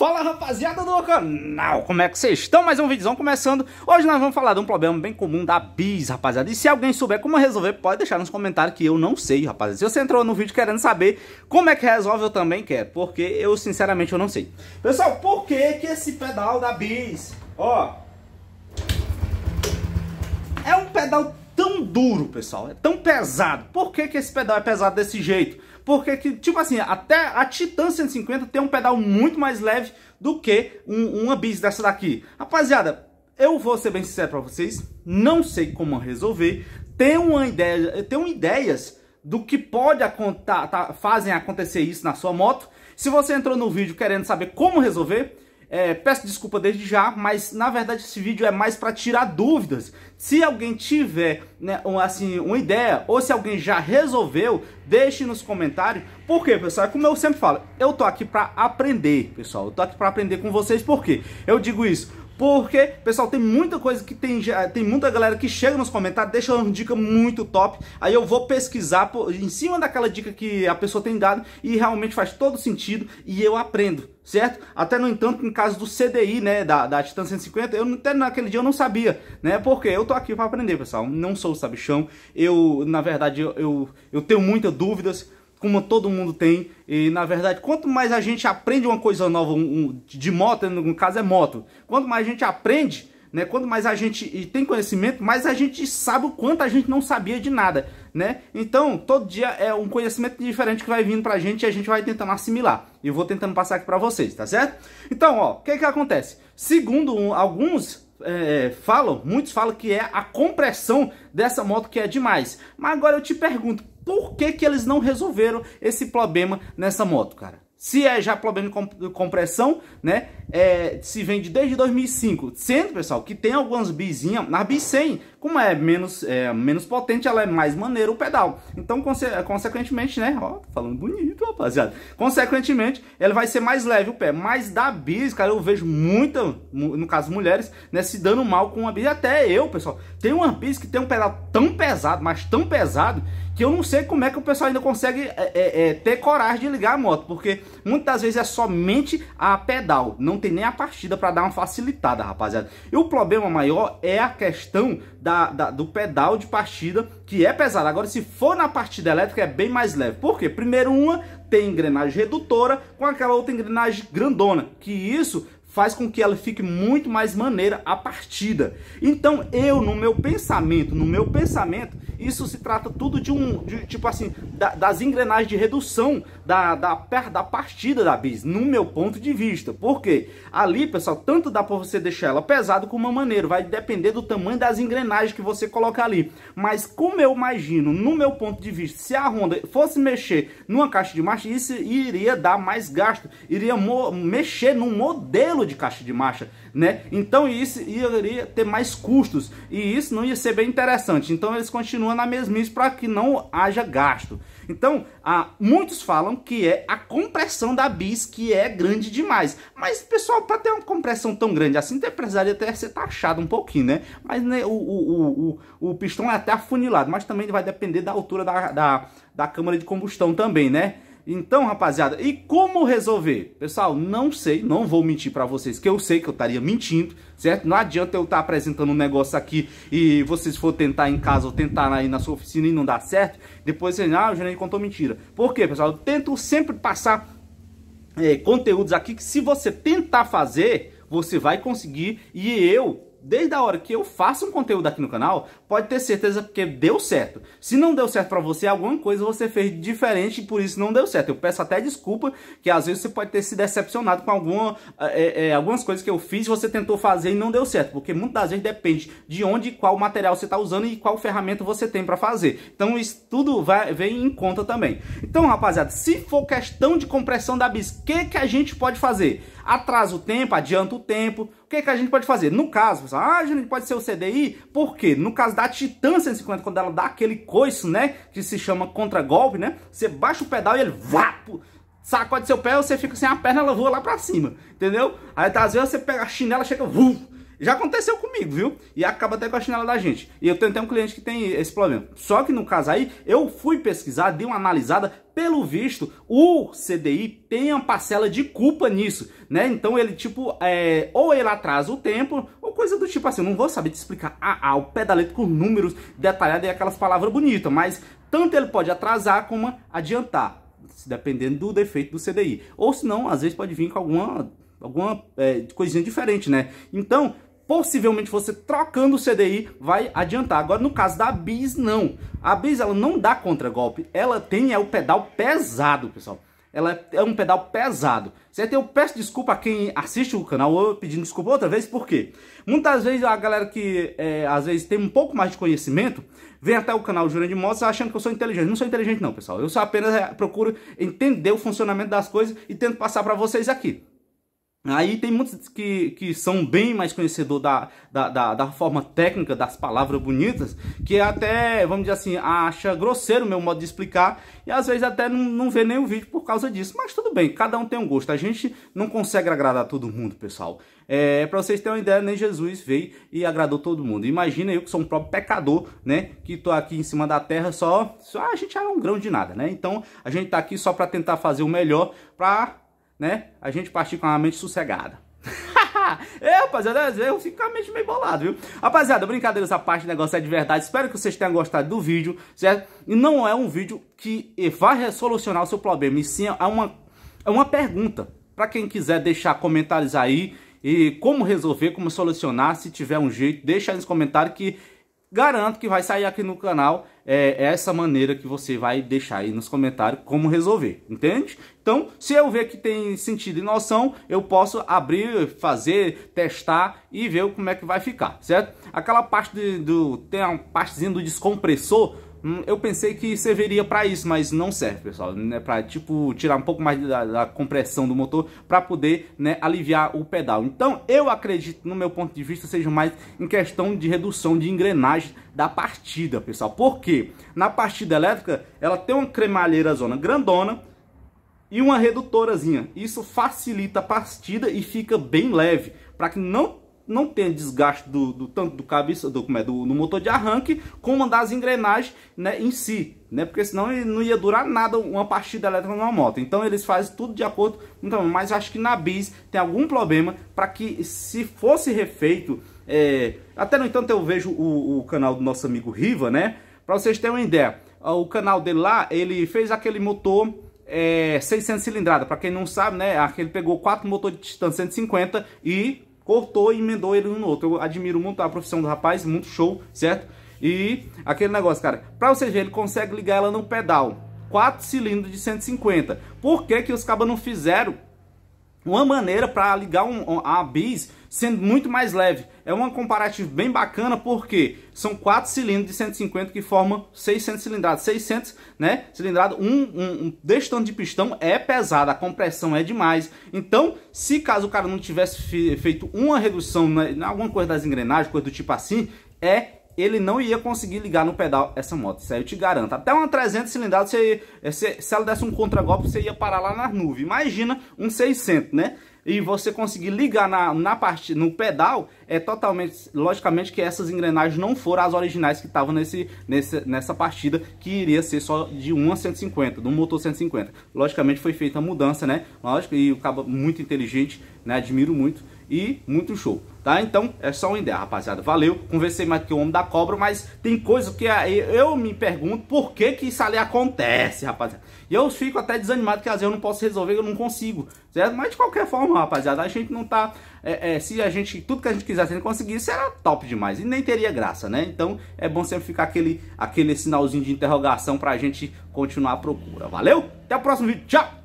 Fala rapaziada do canal, como é que vocês estão? Mais um vídeozão começando. Hoje nós vamos falar de um problema bem comum da bis, rapaziada. E se alguém souber como resolver, pode deixar nos comentários que eu não sei, rapaziada. Se você entrou no vídeo querendo saber como é que resolve, eu também quero, porque eu sinceramente eu não sei. Pessoal, por que que esse pedal da bis, ó, é um pedal tão duro, pessoal, é tão pesado. Por que, que esse pedal é pesado desse jeito? Porque, que, tipo assim, até a Titan 150 tem um pedal muito mais leve do que um, uma bis dessa daqui. Rapaziada, eu vou ser bem sincero para vocês, não sei como resolver. Tenho uma ideia, tenho ideias do que pode acontecer, tá, fazem acontecer isso na sua moto. Se você entrou no vídeo querendo saber como resolver, é, peço desculpa desde já, mas na verdade esse vídeo é mais para tirar dúvidas. Se alguém tiver né, um, assim, uma ideia ou se alguém já resolveu, deixe nos comentários. Por quê, pessoal? É como eu sempre falo, eu tô aqui para aprender, pessoal. Eu tô aqui para aprender com vocês, por quê? Eu digo isso porque, pessoal, tem muita coisa que tem, tem muita galera que chega nos comentários, deixa uma dica muito top. Aí eu vou pesquisar por, em cima daquela dica que a pessoa tem dado e realmente faz todo sentido e eu aprendo certo? Até no entanto, em caso do CDI, né, da, da Titan 150, eu até naquele dia eu não sabia, né, porque eu tô aqui para aprender, pessoal, não sou o sabichão, eu, na verdade, eu, eu, eu tenho muitas dúvidas, como todo mundo tem. E na verdade, quanto mais a gente aprende uma coisa nova, um, um, de moto, né, no caso é moto, quanto mais a gente aprende, né? Quanto mais a gente tem conhecimento, mais a gente sabe o quanto a gente não sabia de nada, né? Então, todo dia é um conhecimento diferente que vai vindo pra gente e a gente vai tentando assimilar. E eu vou tentando passar aqui pra vocês, tá certo? Então, ó, o que que acontece? Segundo alguns é, é, falam, muitos falam que é a compressão dessa moto que é demais. Mas agora eu te pergunto, por que, que eles não resolveram esse problema nessa moto, cara? Se é já problema de compressão, né? é, se vende desde 2005. Sendo, pessoal, que tem algumas bizinhas. Na bi 100, como é menos, é, menos potente, ela é mais maneira o pedal. Então, conse consequentemente, né? Ó, falando bonito, rapaziada. Consequentemente, ela vai ser mais leve o pé. Mas da bis, cara, eu vejo muita, no caso mulheres, né? Se dando mal com uma bis. Até eu, pessoal. Tem uma bis que tem um pedal tão pesado, mas tão pesado, que eu não sei como é que o pessoal ainda consegue é, é, é ter coragem de ligar a moto. Porque muitas vezes é somente a pedal. Não tem nem a partida para dar uma facilitada, rapaziada. E o problema maior é a questão da, da, do pedal de partida, que é pesado. Agora, se for na partida elétrica, é bem mais leve. Por quê? Primeiro, uma tem engrenagem redutora com aquela outra engrenagem grandona, que isso faz com que ela fique muito mais maneira a partida. Então, eu no meu pensamento, no meu pensamento, isso se trata tudo de um de, tipo assim, da, das engrenagens de redução da, da, da partida da bis, no meu ponto de vista. porque Ali, pessoal, tanto dá para você deixar ela pesado como uma maneira, vai depender do tamanho das engrenagens que você coloca ali. Mas como eu imagino, no meu ponto de vista, se a Honda fosse mexer numa caixa de marcha, isso iria dar mais gasto, iria mexer num modelo de caixa de marcha, né? Então isso iria ter mais custos e isso não ia ser bem interessante. Então eles continuam na mesmice para que não haja gasto. Então, muitos falam que é a compressão da bis que é grande demais. Mas, pessoal, para ter uma compressão tão grande assim, precisaria até ser taxado um pouquinho, né? Mas né, o, o, o, o, pistão é até afunilado, mas também vai depender da altura da, da, da câmara de combustão também, né? Então, rapaziada, e como resolver? Pessoal, não sei, não vou mentir para vocês, que eu sei que eu estaria mentindo, certo? Não adianta eu estar tá apresentando um negócio aqui e vocês for tentar em casa ou tentar aí na sua oficina e não dar certo, depois vocês, ah, o gerente contou mentira. Por quê, pessoal? Eu tento sempre passar é, conteúdos aqui que se você tentar fazer, você vai conseguir e eu desde a hora que eu faço um conteúdo aqui no canal, pode ter certeza que deu certo. Se não deu certo para você, alguma coisa você fez diferente e por isso não deu certo. Eu peço até desculpa, que às vezes você pode ter se decepcionado com alguma, é, é, algumas coisas que eu fiz, você tentou fazer e não deu certo, porque muitas vezes depende de onde e qual material você está usando e qual ferramenta você tem para fazer. Então isso tudo vai, vem em conta também. Então, rapaziada, se for questão de compressão da bis, o que, que a gente pode fazer? atrasa o tempo, adianta o tempo. O que, é que a gente pode fazer? No caso, ah, gente pode ser o CDI, por quê? No caso da Titan 150, quando ela dá aquele coice, né, que se chama contra-golpe, né, você baixa o pedal e ele vapo sacode seu pé, você fica sem a perna, ela voa lá pra cima, entendeu? Aí, tá, às vezes, você pega a chinela, chega, vuf, já aconteceu comigo, viu? E acaba até com a chinela da gente. E eu tenho até um cliente que tem esse problema. Só que no caso aí, eu fui pesquisar, dei uma analisada, pelo visto, o CDI tem uma parcela de culpa nisso, né? Então ele, tipo, é, ou ele atrasa o tempo, ou coisa do tipo assim, eu não vou saber te explicar ah, ah, o pedaleto com números detalhados e aquelas palavras bonitas, mas tanto ele pode atrasar como adiantar, dependendo do defeito do CDI. Ou se não às vezes pode vir com alguma alguma é, coisinha diferente, né? Então, possivelmente você trocando o CDI vai adiantar. Agora, no caso da BIS, não. A BIS ela não dá contra-golpe, ela tem é o pedal pesado, pessoal. Ela é um pedal pesado. Certo? Eu peço desculpa a quem assiste o canal, eu pedindo desculpa outra vez, porque muitas vezes a galera que é, às vezes tem um pouco mais de conhecimento vem até o canal Jurando de Motos achando que eu sou inteligente. Não sou inteligente, não, pessoal. Eu só apenas é, procuro entender o funcionamento das coisas e tento passar para vocês aqui. Aí tem muitos que, que são bem mais conhecedores da, da, da, da, forma técnica das palavras bonitas, que até, vamos dizer assim, acha grosseiro o meu modo de explicar, e às vezes até não, não vê o vídeo por causa disso. Mas tudo bem, cada um tem um gosto. A gente não consegue agradar todo mundo, pessoal. É, para vocês terem uma ideia, nem Jesus veio e agradou todo mundo. Imagina eu que sou um próprio pecador, né? Que tô aqui em cima da terra só. só a gente é um grão de nada, né? Então a gente tá aqui só para tentar fazer o melhor para né, a gente partir com a mente sossegada. é, rapaziada, eu fico com a mente meio bolado, viu? Rapaziada, brincadeira essa parte, negócio é de verdade. Espero que vocês tenham gostado do vídeo, certo? E não é um vídeo que vai resolucionar o seu problema, e sim é uma, é uma pergunta. Para quem quiser deixar comentários aí e como resolver, como solucionar, se tiver um jeito, deixa aí nos comentários que garanto que vai sair aqui no canal é, é, essa maneira que você vai deixar aí nos comentários como resolver, entende? Então, se eu ver que tem sentido e noção, eu posso abrir, fazer, testar e ver como é que vai ficar, certo? Aquela parte do... tem uma partezinha do descompressor Hum, eu pensei que serviria para isso, mas não serve, pessoal. Né? Para tipo tirar um pouco mais da, da compressão do motor para poder né, aliviar o pedal. Então eu acredito, no meu ponto de vista, seja mais em questão de redução de engrenagem da partida, pessoal. Porque na partida elétrica ela tem uma cremalheira zona grandona e uma redutorazinha. Isso facilita a partida e fica bem leve para que não não tem desgaste do, do tanto do cabeça, do, como é, do, no motor de arranque, como das engrenagens né, em si, né? Porque senão não ia durar nada uma partida elétrica numa moto. Então eles fazem tudo de acordo, então, mas acho que na bis tem algum problema para que se fosse refeito, é... até no entanto eu vejo o, o canal do nosso amigo Riva, né? Para vocês terem uma ideia, ah, o canal dele lá, ele fez aquele motor é, 600 cilindrada. Para quem não sabe, né? Aquele pegou quatro motores de distância 150 e cortou e emendou ele um no outro. Eu admiro muito a profissão do rapaz, muito show, certo? E aquele negócio, cara, pra você ver, ele consegue ligar ela no pedal. 4 cilindros de 150. Por que que os cabas não fizeram uma maneira para ligar um, um, a bis sendo muito mais leve. É uma comparativa bem bacana porque são quatro cilindros de 150 que formam 600 cilindradas. 600, né? Cilindrada, um, um, um desse tanto de pistão é pesado, a compressão é demais. Então, se caso o cara não tivesse feito uma redução em né, alguma coisa das engrenagens, coisa do tipo assim, é ele não ia conseguir ligar no pedal essa moto, isso aí eu te garanto. Até uma 300 cilindrada, você, eh, se, se ela desse um contragolpe, você ia parar lá nas nuvens. Imagina um 600, né? E você conseguir ligar na, na parte, no pedal, é totalmente, logicamente que essas engrenagens não foram as originais que estavam nesse, nesse, nessa partida, que iria ser só de a 150, do motor 150. Logicamente foi feita a mudança, né? Lógico, e o cabo é muito inteligente, né? Admiro muito e muito show, tá? Então é só uma ideia, rapaziada. Valeu, conversei mais que o Homem da Cobra, mas tem coisa que é, eu me pergunto por que que isso ali acontece, rapaziada. E eu fico até desanimado que às vezes eu não posso resolver, eu não consigo, certo? Mas de qualquer forma, rapaziada, a gente não tá... É, é, se a gente, tudo que a gente quisesse conseguir conseguisse, era top demais e nem teria graça, né? Então é bom sempre ficar aquele, aquele sinalzinho de interrogação pra gente continuar a procura. Valeu? Até o próximo vídeo, tchau!